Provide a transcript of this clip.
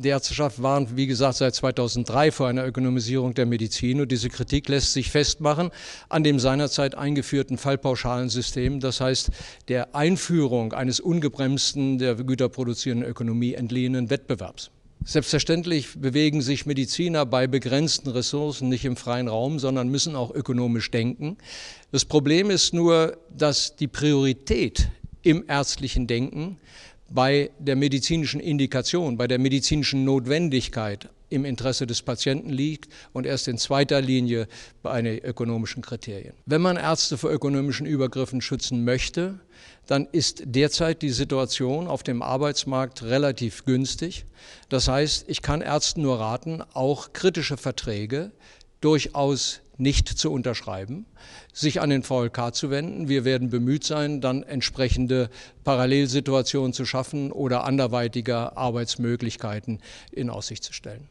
die Ärzteschaft warnt, wie gesagt, seit 2003 vor einer Ökonomisierung der Medizin und diese Kritik lässt sich festmachen an dem seinerzeit eingeführten Fallpauschalensystem, das heißt der Einführung eines ungebremsten, der güterproduzierenden Ökonomie entliehenen Wettbewerbs. Selbstverständlich bewegen sich Mediziner bei begrenzten Ressourcen nicht im freien Raum, sondern müssen auch ökonomisch denken. Das Problem ist nur, dass die Priorität im ärztlichen Denken bei der medizinischen Indikation, bei der medizinischen Notwendigkeit im Interesse des Patienten liegt und erst in zweiter Linie bei den ökonomischen Kriterien. Wenn man Ärzte vor ökonomischen Übergriffen schützen möchte, dann ist derzeit die Situation auf dem Arbeitsmarkt relativ günstig. Das heißt, ich kann Ärzten nur raten, auch kritische Verträge durchaus nicht zu unterschreiben, sich an den VLK zu wenden. Wir werden bemüht sein, dann entsprechende Parallelsituationen zu schaffen oder anderweitige Arbeitsmöglichkeiten in Aussicht zu stellen.